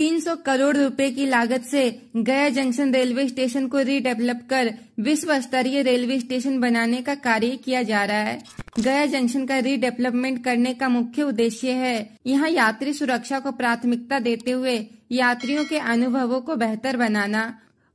300 करोड़ रुपए की लागत से गया जंक्शन रेलवे स्टेशन को रीडेवलप कर विश्व स्तरीय रेलवे स्टेशन बनाने का कार्य किया जा रहा है गया जंक्शन का रीडेवलपमेंट करने का मुख्य उद्देश्य है यहाँ यात्री सुरक्षा को प्राथमिकता देते हुए यात्रियों के अनुभवों को बेहतर बनाना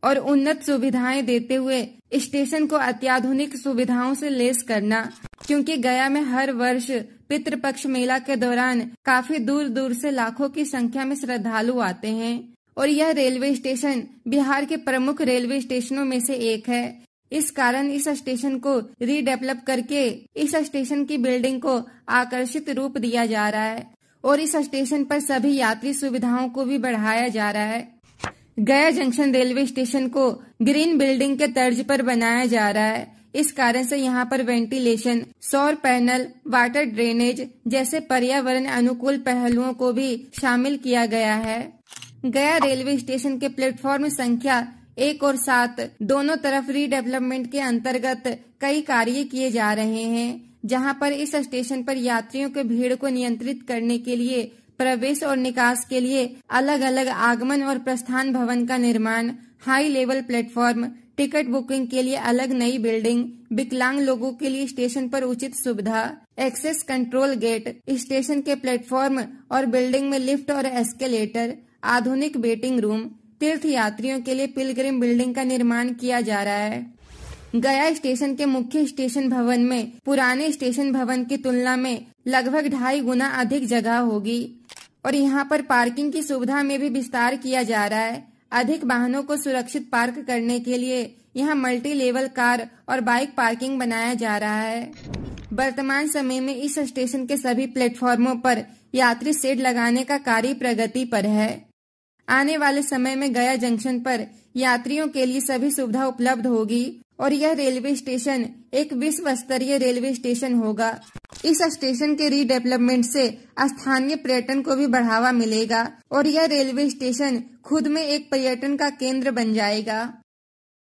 और उन्नत सुविधाएं देते हुए स्टेशन को अत्याधुनिक सुविधाओं से लेस करना क्योंकि गया में हर वर्ष पितृपक्ष मेला के दौरान काफी दूर दूर से लाखों की संख्या में श्रद्धालु आते हैं और यह रेलवे स्टेशन बिहार के प्रमुख रेलवे स्टेशनों में से एक है इस कारण इस स्टेशन को रीडेवलप करके इस स्टेशन की बिल्डिंग को आकर्षित रूप दिया जा रहा है और इस स्टेशन पर सभी यात्री सुविधाओं को भी बढ़ाया जा रहा है गया जंक्शन रेलवे स्टेशन को ग्रीन बिल्डिंग के तर्ज पर बनाया जा रहा है इस कारण से यहाँ पर वेंटिलेशन सौर पैनल वाटर ड्रेनेज जैसे पर्यावरण अनुकूल पहलुओं को भी शामिल किया गया है गया रेलवे स्टेशन के प्लेटफॉर्म संख्या एक और सात दोनों तरफ रीडेवलपमेंट के अंतर्गत कई कार्य किए जा रहे हैं जहां पर इस स्टेशन पर यात्रियों के भीड़ को नियंत्रित करने के लिए प्रवेश और निकास के लिए अलग अलग आगमन और प्रस्थान भवन का निर्माण high level platform ticket booking के लिए अलग नई बिल्डिंग विकलांग लोगों के लिए स्टेशन पर उचित सुविधा एक्सेस कंट्रोल गेट स्टेशन के प्लेटफॉर्म और बिल्डिंग में लिफ्ट और एस्केलेटर आधुनिक वेटिंग रूम तीर्थ यात्रियों के लिए पिलग्रिम बिल्डिंग का निर्माण किया जा रहा है गया स्टेशन के मुख्य स्टेशन भवन में पुराने स्टेशन भवन की तुलना में लगभग ढाई गुना अधिक जगह होगी और यहाँ पर पार्किंग की सुविधा में भी विस्तार किया जा रहा है अधिक वाहनों को सुरक्षित पार्क करने के लिए यहाँ मल्टी लेवल कार और बाइक पार्किंग बनाया जा रहा है वर्तमान समय में इस स्टेशन के सभी प्लेटफॉर्मों पर यात्री सेट लगाने का कार्य प्रगति पर है आने वाले समय में गया जंक्शन पर यात्रियों के लिए सभी सुविधा उपलब्ध होगी और यह रेलवे स्टेशन एक विश्व स्तरीय रेलवे स्टेशन होगा इस स्टेशन के रीडेवलपमेंट से स्थानीय पर्यटन को भी बढ़ावा मिलेगा और यह रेलवे स्टेशन खुद में एक पर्यटन का केंद्र बन जाएगा